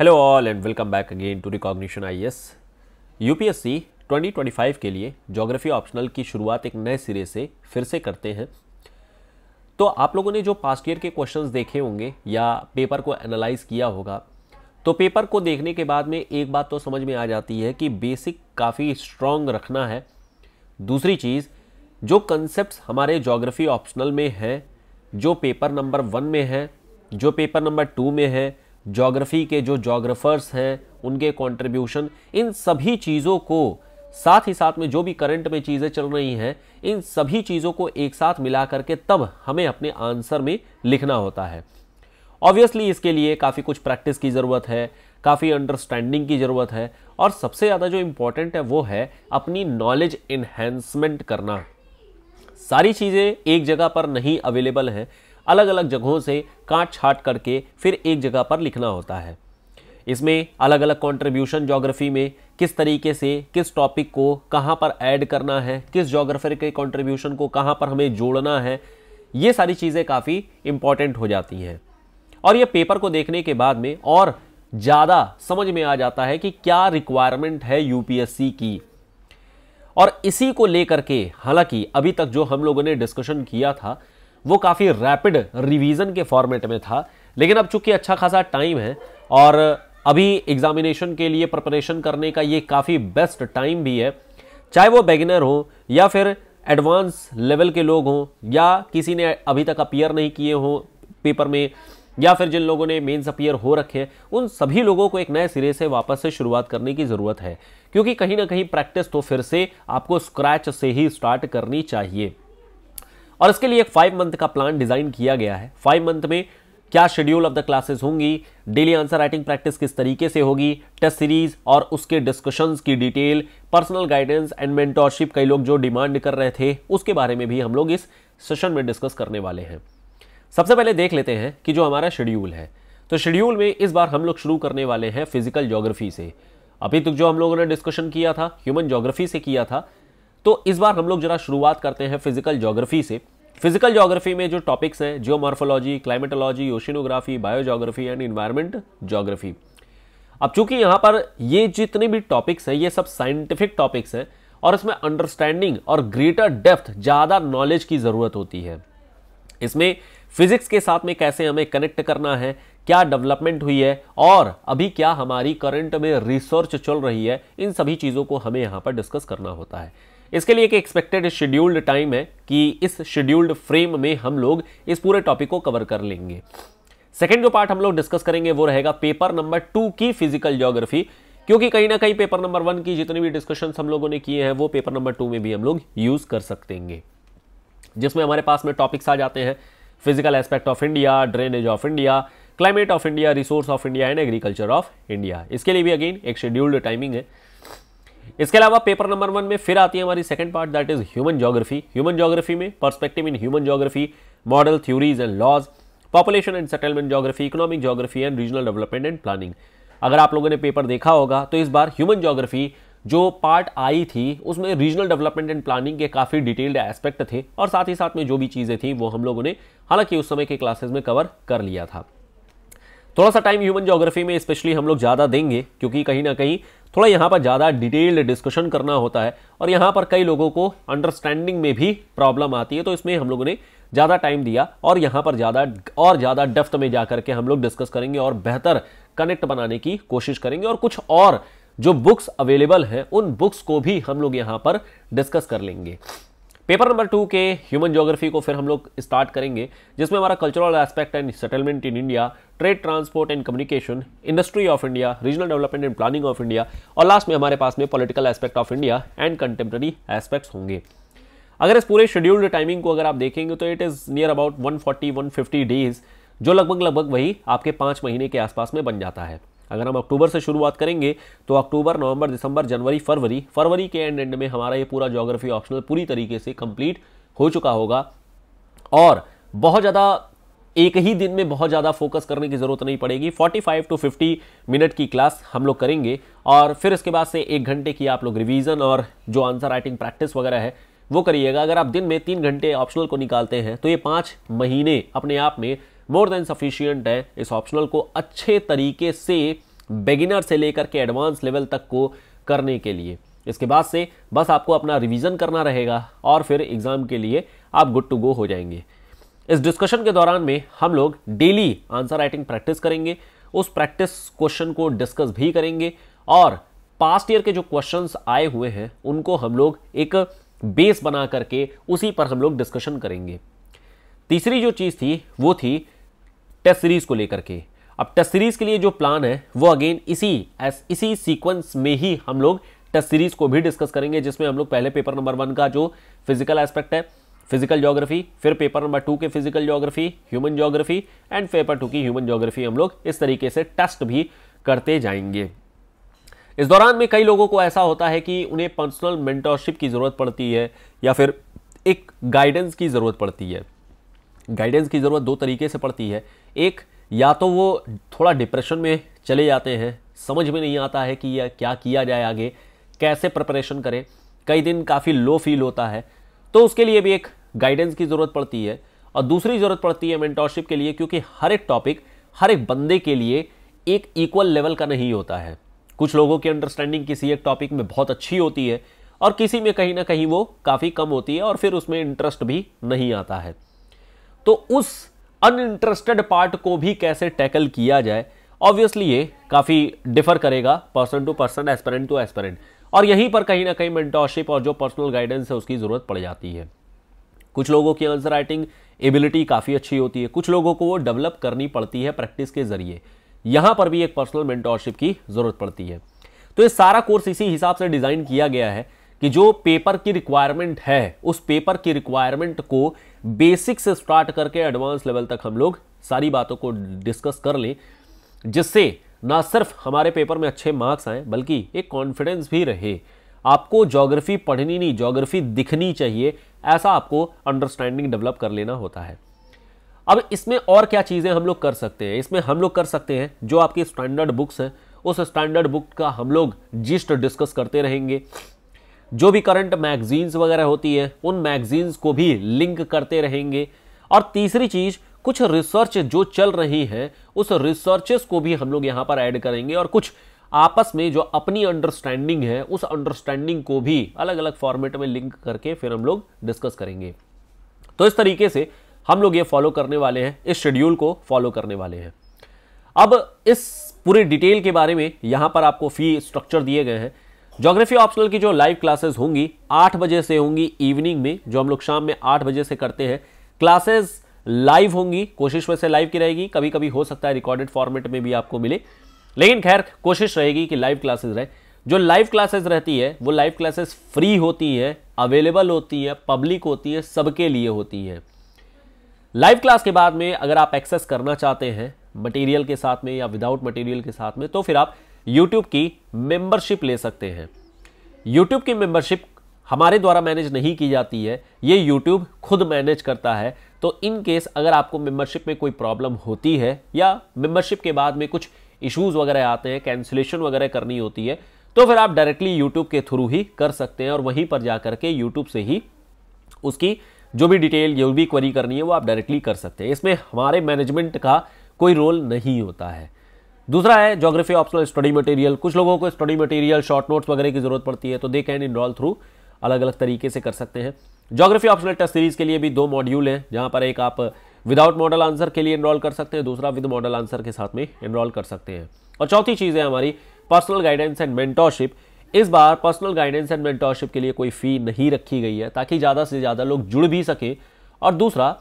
hello all and welcome back again to recognition twenty twenty five के लिए geography optional की शुरुआत एक नए सिरे से फिर से करते हैं तो आप लोगों ने जो पास्ट ईयर के क्वेश्चंस देखे होंगे या पेपर को एनालाइज किया होगा तो पेपर को देखने के बाद में एक बात तो समझ में आ जाती है कि बेसिक काफ़ी स्ट्रॉन्ग रखना है दूसरी चीज़ जो कंसेप्ट हमारे जोग्राफी ऑप्शनल में हैं जो पेपर नंबर वन में हैं जो पेपर नंबर टू में है जोग्राफ़ी के जो जोग्राफ़र्स हैं उनके कंट्रीब्यूशन इन सभी चीज़ों को साथ ही साथ में जो भी करंट में चीज़ें चल रही हैं इन सभी चीज़ों को एक साथ मिला करके तब हमें अपने आंसर में लिखना होता है ऑब्वियसली इसके लिए काफ़ी कुछ प्रैक्टिस की ज़रूरत है काफ़ी अंडरस्टैंडिंग की ज़रूरत है और सबसे ज़्यादा जो इम्पोर्टेंट है वो है अपनी नॉलेज इन्हेंसमेंट करना सारी चीज़ें एक जगह पर नहीं अवेलेबल हैं अलग अलग जगहों से काट छाट करके फिर एक जगह पर लिखना होता है इसमें अलग अलग कंट्रीब्यूशन जोग्राफी में किस तरीके से किस टॉपिक को कहाँ पर ऐड करना है किस जोग्राफर के कंट्रीब्यूशन को कहाँ पर हमें जोड़ना है ये सारी चीज़ें काफ़ी इम्पॉर्टेंट हो जाती हैं और ये पेपर को देखने के बाद में और ज़्यादा समझ में आ जाता है कि क्या रिक्वायरमेंट है यूपीएससी की और इसी को लेकर के हालांकि अभी तक जो हम लोगों ने डिस्कशन किया था वो काफ़ी रैपिड रिवीजन के फॉर्मेट में था लेकिन अब चूंकि अच्छा खासा टाइम है और अभी एग्जामिनेशन के लिए प्रिपरेशन करने का ये काफ़ी बेस्ट टाइम भी है चाहे वो बेगिनर हो या फिर एडवांस लेवल के लोग हों या किसी ने अभी तक अपीयर नहीं किए हों पेपर में या फिर जिन लोगों ने मेंस अपीयर हो रखे हैं उन सभी लोगों को एक नए सिरे से वापस से शुरुआत करने की ज़रूरत है क्योंकि कहीं ना कहीं प्रैक्टिस तो फिर से आपको स्क्रैच से ही स्टार्ट करनी चाहिए और इसके लिए एक फाइव मंथ का प्लान डिज़ाइन किया गया है फाइव मंथ में क्या शेड्यूल ऑफ द क्लासेस होंगी डेली आंसर राइटिंग प्रैक्टिस किस तरीके से होगी टेस्ट सीरीज और उसके डिस्कशंस की detail personal guidance and mentorship कई लोग जो डिमांड कर रहे थे उसके बारे में भी हम लोग इस सेशन में डिस्कस करने वाले हैं सबसे पहले देख लेते हैं कि जो हमारा शेड्यूल है तो शेड्यूल में इस बार हम लोग शुरू करने वाले हैं फिजिकल जोग्राफी से अभी तक जो हम लोगों ने डिस्कशन किया था ह्यूमन जोग्राफी से किया था तो इस बार हम लोग जरा शुरुआत करते हैं फिजिकल जोग्राफी से फिजिकल जोग्राफी में जो टॉपिक्स हैं geomorphology climatology oceanography biogeography and environment geography अब चूंकि यहाँ पर ये जितने भी टॉपिक्स हैं ये सब साइंटिफिक टॉपिक्स हैं और इसमें अंडरस्टैंडिंग और ग्रेटर डेप्थ ज़्यादा नॉलेज की ज़रूरत होती है इसमें फिजिक्स के साथ में कैसे हमें कनेक्ट करना है क्या डेवलपमेंट हुई है और अभी क्या हमारी करंट में रिसर्च चल रही है इन सभी चीज़ों को हमें यहाँ पर डिस्कस करना होता है इसके लिए एक एक्सपेक्टेड शेड्यूल्ड टाइम है कि इस शेड्यूल्ड फ्रेम में हम लोग इस पूरे टॉपिक को कवर कर लेंगे सेकेंड जो पार्ट हम लोग डिस्कस करेंगे वो रहेगा पेपर नंबर टू की फिजिकल जोग्राफी क्योंकि कहीं ना कहीं पेपर नंबर वन की जितनी भी डिस्कशन हम लोगों ने किए हैं वो पेपर नंबर टू में भी हम लोग यूज कर सकते हैं जिसमें हमारे पास में टॉपिक्स आ जाते हैं physical aspect of India drainage of India climate of India resource of India and agriculture of India इसके लिए भी अगेन एक शेड्यूल्ड टाइमिंग है इसके अलावा पेपर नंबर वन में फिर आती है हमारी second part that is human geography human geography में perspective in human geography model theories and laws population and settlement geography economic geography and regional development and planning अगर आप लोगों ने पेपर देखा होगा तो इस बार ह्यूमन जोग्राफी जो पार्ट आई थी उसमें रीजनल डेवलपमेंट एंड प्लानिंग के काफ़ी डिटेल्ड एस्पेक्ट थे और साथ ही साथ में जो भी चीज़ें थी वो हम लोगों ने हालांकि उस समय के क्लासेज में कवर कर लिया था थोड़ा सा टाइम ह्यूमन जोग्राफी में स्पेशली हम लोग ज़्यादा देंगे क्योंकि कहीं ना कहीं थोड़ा यहाँ पर ज़्यादा डिटेल्ड डिस्कशन करना होता है और यहाँ पर कई लोगों को अंडरस्टैंडिंग में भी प्रॉब्लम आती है तो इसमें हम लोगों ने ज़्यादा टाइम दिया और यहाँ पर ज़्यादा और ज़्यादा डेफ्थ में जा करके हम लोग डिस्कस करेंगे और बेहतर कनेक्ट बनाने की कोशिश करेंगे और कुछ और जो बुक्स अवेलेबल हैं उन बुक्स को भी हम लोग यहाँ पर डिस्कस कर लेंगे पेपर नंबर टू के ह्यूमन जोग्राफी को फिर हम लोग स्टार्ट करेंगे जिसमें हमारा cultural aspect and settlement in India trade transport and communication industry of India regional development and planning of India और लास्ट में हमारे पास में political aspect of India and contemporary aspects होंगे अगर इस पूरे शेड्यूल्ड टाइमिंग को अगर आप देखेंगे तो it is near about 140 150 days जो लगभग लगभग वही आपके पाँच महीने के आसपास में बन जाता है अगर हम अक्टूबर से शुरुआत करेंगे तो अक्टूबर नवंबर दिसंबर जनवरी फरवरी फरवरी के एंड एंड में हमारा ये पूरा जोग्राफी ऑप्शनल पूरी तरीके से कंप्लीट हो चुका होगा और बहुत ज़्यादा एक ही दिन में बहुत ज़्यादा फोकस करने की ज़रूरत नहीं पड़ेगी 45 टू 50 मिनट की क्लास हम लोग करेंगे और फिर इसके बाद से एक घंटे की आप लोग रिवीजन और जो आंसर राइटिंग प्रैक्टिस वगैरह है वो करिएगा अगर आप दिन में तीन घंटे ऑप्शनल को निकालते हैं तो ये पाँच महीने अपने आप में मोर देन सफिशियंट है इस ऑप्शनल को अच्छे तरीके से बेगिनर से लेकर के एडवांस लेवल तक को करने के लिए इसके बाद से बस आपको अपना रिवीजन करना रहेगा और फिर एग्ज़ाम के लिए आप गुड टू गो हो जाएंगे इस डिस्कशन के दौरान में हम लोग डेली आंसर राइटिंग प्रैक्टिस करेंगे उस प्रैक्टिस क्वेश्चन को डिस्कस भी करेंगे और पास्ट ईयर के जो क्वेश्चंस आए हुए हैं उनको हम लोग एक बेस बना करके उसी पर हम लोग डिस्कशन करेंगे तीसरी जो चीज़ थी वो थी टेस्ट सीरीज़ को लेकर के अब टेस्ट सीरीज़ के लिए जो प्लान है वो अगेन इसी इसी सीक्वेंस में ही हम लोग टेस्ट सीरीज़ को भी डिस्कस करेंगे जिसमें हम लोग पहले पेपर नंबर वन का जो फिजिकल एस्पेक्ट है फिजिकल जोग्राफी फिर पेपर नंबर टू के physical geography human geography and paper two की ह्यूमन जोग्राफी हम लोग इस तरीके से टेस्ट भी करते जाएंगे इस दौरान में कई लोगों को ऐसा होता है कि उन्हें पर्सनल मेंटरशिप की ज़रूरत पड़ती है या फिर एक गाइडेंस की ज़रूरत पड़ती है गाइडेंस की ज़रूरत दो तरीके से पड़ती है एक या तो वो थोड़ा डिप्रेशन में चले जाते हैं समझ में नहीं आता है कि यह क्या किया जाए आगे कैसे प्रिपरेशन करें कई दिन काफ़ी लो फील होता है तो उसके लिए भी एक गाइडेंस की ज़रूरत पड़ती है और दूसरी ज़रूरत पड़ती है मेंटोरशिप के लिए क्योंकि हर एक टॉपिक हर एक बंदे के लिए एक इक्वल लेवल का नहीं होता है कुछ लोगों की अंडरस्टैंडिंग किसी एक टॉपिक में बहुत अच्छी होती है और किसी में कहीं ना कहीं वो काफ़ी कम होती है और फिर उसमें इंटरेस्ट भी नहीं आता है तो उस अनइंटरेस्टेड पार्ट को भी कैसे टैकल किया जाए ऑब्वियसली ये काफ़ी डिफर करेगा person to person aspirant to aspirant और यहीं पर कहीं ना कहीं मेंटोरशिप और जो पर्सनल गाइडेंस है उसकी ज़रूरत पड़ जाती है कुछ लोगों की आंसर राइटिंग एबिलिटी काफ़ी अच्छी होती है कुछ लोगों को वो डेवलप करनी पड़ती है प्रैक्टिस के ज़रिए यहां पर भी एक पर्सनल मेंटोरशिप की ज़रूरत पड़ती है तो ये सारा कोर्स इसी हिसाब से डिज़ाइन किया गया है कि जो पेपर की रिक्वायरमेंट है उस पेपर की रिक्वायरमेंट को बेसिक से स्टार्ट करके एडवांस लेवल तक हम लोग सारी बातों को डिस्कस कर लें जिससे ना सिर्फ हमारे पेपर में अच्छे मार्क्स आए बल्कि एक कॉन्फिडेंस भी रहे आपको जोग्राफी पढ़नी नहीं जोग्राफी दिखनी चाहिए ऐसा आपको अंडरस्टैंडिंग डेवलप कर लेना होता है अब इसमें और क्या चीज़ें हम लोग कर सकते हैं इसमें हम लोग कर सकते हैं जो आपकी स्टैंडर्ड बुक्स हैं उस स्टैंडर्ड बुक का हम लोग जिस्ट डिस्कस करते रहेंगे जो भी करंट मैगजीन्स वगैरह होती है उन मैगजीन्स को भी लिंक करते रहेंगे और तीसरी चीज़ कुछ रिसर्च जो चल रही है उस रिसर्चेस को भी हम लोग यहाँ पर ऐड करेंगे और कुछ आपस में जो अपनी अंडरस्टैंडिंग है उस अंडरस्टैंडिंग को भी अलग अलग फॉर्मेट में लिंक करके फिर हम लोग डिस्कस करेंगे तो इस तरीके से हम लोग ये फॉलो करने वाले हैं इस शेड्यूल को फॉलो करने वाले हैं अब इस पूरे डिटेल के बारे में यहाँ पर आपको फी स्ट्रक्चर दिए गए हैं जोग्राफी ऑप्शनल की जो लाइव क्लासेस होंगी आठ बजे से होंगी इवनिंग में जो हम लोग शाम में आठ बजे से करते हैं क्लासेस लाइव होंगी कोशिश वैसे लाइव की रहेगी कभी कभी हो सकता है रिकॉर्डेड फॉर्मेट में भी आपको मिले लेकिन खैर कोशिश रहेगी कि लाइव क्लासेस रहे जो लाइव क्लासेस रहती है वो लाइव क्लासेस फ्री होती हैं अवेलेबल होती हैं पब्लिक होती हैं सबके लिए होती हैं लाइव क्लास के बाद में अगर आप एक्सेस करना चाहते हैं मटेरियल के साथ में या विदाउट मटेरियल के साथ में तो फिर आप यूट्यूब की मेंबरशिप ले सकते हैं यूट्यूब की मेंबरशिप हमारे द्वारा मैनेज नहीं की जाती है ये यूट्यूब खुद मैनेज करता है तो इन केस अगर आपको मेंबरशिप में कोई प्रॉब्लम होती है या मेंबरशिप के बाद में कुछ इश्यूज़ वगैरह आते हैं कैंसिलेशन वगैरह करनी होती है तो फिर आप डायरेक्टली यूट्यूब के थ्रू ही कर सकते हैं और वहीं पर जा के यूट्यूब से ही उसकी जो भी डिटेल जो भी क्वेरी करनी है वो आप डायरेक्टली कर सकते हैं इसमें हमारे मैनेजमेंट का कोई रोल नहीं होता है दूसरा है जोग्राफी ऑप्शनल स्टडी मटेरियल कुछ लोगों को स्टडी मटेरियल शॉर्ट नोट्स वगैरह की जरूरत पड़ती है तो दे कैन इनरॉल थ्रू अलग अलग तरीके से कर सकते हैं जोग्राफी ऑप्शनल टेस्ट सीरीज़ के लिए भी दो मॉड्यूल हैं जहाँ पर एक आप विदाउट मॉडल आंसर के लिए इनरॉल कर सकते हैं दूसरा विद मॉडल आंसर के साथ में इनरॉल कर सकते हैं और चौथी चीज़ है हमारी पर्सनल गाइडेंस एंड मेंटोरशिप इस बार पर्सनल गाइडेंस एंड मेंटोरशिप के लिए कोई फ़ी नहीं रखी गई है ताकि ज़्यादा से ज़्यादा लोग जुड़ भी सकें और दूसरा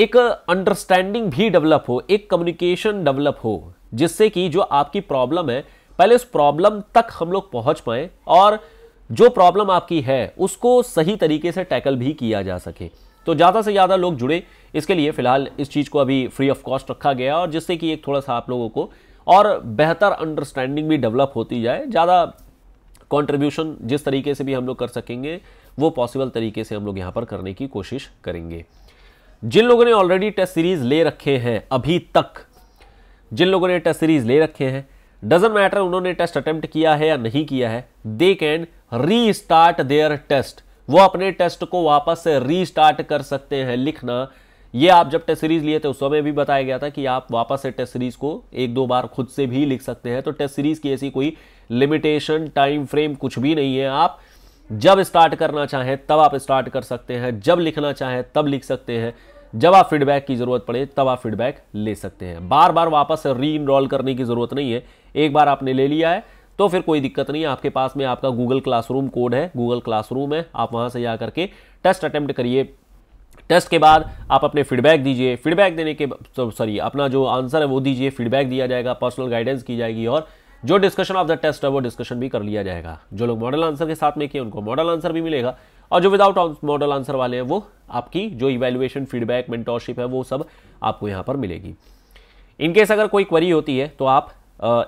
एक अंडरस्टैंडिंग भी डेवलप हो एक कम्युनिकेशन डेवलप हो जिससे कि जो आपकी प्रॉब्लम है पहले उस प्रॉब्लम तक हम लोग पहुंच पाए और जो प्रॉब्लम आपकी है उसको सही तरीके से टैकल भी किया जा सके तो ज़्यादा से ज़्यादा लोग जुड़े इसके लिए फिलहाल इस चीज़ को अभी फ्री ऑफ कॉस्ट रखा गया और जिससे कि एक थोड़ा सा आप लोगों को और बेहतर अंडरस्टैंडिंग भी डेवलप होती जाए ज़्यादा कॉन्ट्रीब्यूशन जिस तरीके से भी हम लोग कर सकेंगे वो पॉसिबल तरीके से हम लोग यहाँ पर करने की कोशिश करेंगे जिन लोगों ने ऑलरेडी टेस्ट सीरीज ले रखे हैं अभी तक जिन लोगों ने टेस्ट सीरीज ले रखे हैं डजेंट मैटर उन्होंने टेस्ट अटेम्प्ट किया है या नहीं किया है they can restart their test वो अपने टेस्ट को वापस से री स्टार्ट कर सकते हैं लिखना ये आप जब टेस्ट सीरीज लिए थे उस समय भी बताया गया था कि आप वापस से टेस्ट सीरीज को एक दो बार खुद से भी लिख सकते हैं तो टेस्ट सीरीज की ऐसी कोई लिमिटेशन टाइम फ्रेम कुछ भी नहीं है आप जब स्टार्ट करना चाहें तब आप स्टार्ट कर सकते हैं जब लिखना चाहें तब लिख सकते हैं जब आप फीडबैक की ज़रूरत पड़े तब आप फीडबैक ले सकते हैं बार बार वापस री इनरोल करने की ज़रूरत नहीं है एक बार आपने ले लिया है तो फिर कोई दिक्कत नहीं है आपके पास में आपका गूगल क्लासरूम कोड है गूगल क्लासरूम है आप वहां से जाकर के टेस्ट अटेम्प्ट करिए टेस्ट के बाद आप अपने फीडबैक दीजिए फीडबैक देने के सॉरी अपना जो आंसर है वो दीजिए फीडबैक दिया जाएगा पर्सनल गाइडेंस की जाएगी और जो डिस्कशन ऑफ द टेस्ट है वो डिस्कशन भी कर लिया जाएगा जो लोग मॉडल आंसर के साथ में किए उनको मॉडल आंसर भी मिलेगा और जो विदाउट मॉडल आंसर वाले हैं वो आपकी जो इवेल्युएशन फीडबैक मेंटोरशिप है वो सब आपको यहाँ पर मिलेगी इनकेस अगर कोई क्वरी होती है तो आप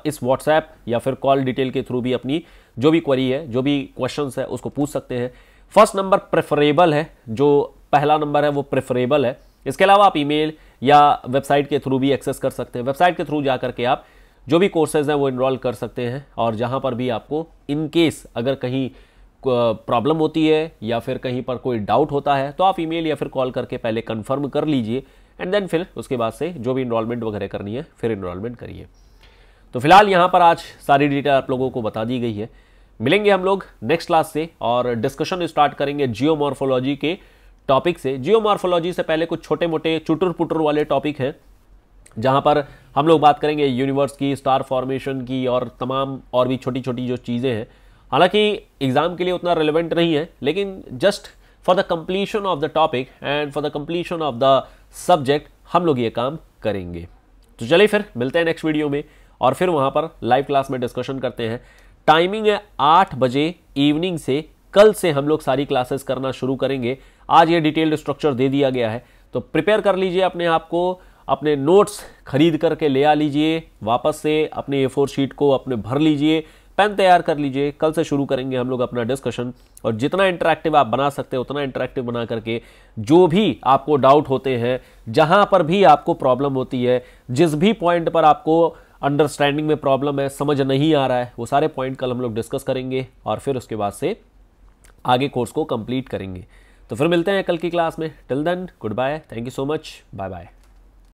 इस व्हाट्सएप या फिर कॉल डिटेल के थ्रू भी अपनी जो भी क्वरी है जो भी क्वेश्चन है उसको पूछ सकते हैं फर्स्ट नंबर प्रेफरेबल है जो पहला नंबर है वो प्रेफरेबल है इसके अलावा आप ईमेल या वेबसाइट के थ्रू भी एक्सेस कर सकते हैं वेबसाइट के थ्रू जा करके आप जो भी कोर्सेज हैं वो इनरोल कर सकते हैं और जहाँ पर भी आपको इन केस अगर कहीं प्रॉब्लम होती है या फिर कहीं पर कोई डाउट होता है तो आप ईमेल या फिर कॉल करके पहले कंफर्म कर लीजिए एंड देन फिर उसके बाद से जो भी इनरोलमेंट वगैरह करनी है फिर इनरोलमेंट करिए तो फिलहाल यहाँ पर आज सारी डिटेल आप लोगों को बता दी गई है मिलेंगे हम लोग नेक्स्ट क्लास से और डिस्कशन स्टार्ट करेंगे जियोमॉर्फोलॉजी के टॉपिक से जियोमॉर्फोलॉजी से पहले कुछ छोटे मोटे चुटुर पुटुर वाले टॉपिक हैं जहाँ पर हम लोग बात करेंगे यूनिवर्स की स्टार फॉर्मेशन की और तमाम और भी छोटी छोटी जो चीज़ें हैं हालांकि एग्ज़ाम के लिए उतना रेलिवेंट नहीं है लेकिन just for the completion of the topic and for the completion of the subject हम लोग ये काम करेंगे तो चलिए फिर मिलते हैं नेक्स्ट वीडियो में और फिर वहाँ पर लाइव क्लास में डिस्कशन करते हैं टाइमिंग है आठ बजे इवनिंग से कल से हम लोग सारी क्लासेस करना शुरू करेंगे आज ये डिटेल्ड स्ट्रक्चर दे दिया गया है तो प्रिपेयर कर लीजिए अपने आप को अपने नोट्स खरीद करके ले आ लीजिए वापस से अपने ए फोर शीट को अपने भर लीजिए पेन तैयार कर लीजिए कल से शुरू करेंगे हम लोग अपना डिस्कशन और जितना इंटरेक्टिव आप बना सकते हैं उतना इंटरेक्टिव बना करके जो भी आपको डाउट होते हैं जहाँ पर भी आपको प्रॉब्लम होती है जिस भी पॉइंट पर आपको अंडरस्टैंडिंग में प्रॉब्लम है समझ नहीं आ रहा है वो सारे पॉइंट कल हम लोग डिस्कस करेंगे और फिर उसके बाद से आगे कोर्स को कंप्लीट करेंगे तो फिर मिलते हैं कल की क्लास में till then goodbye thank you so much bye bye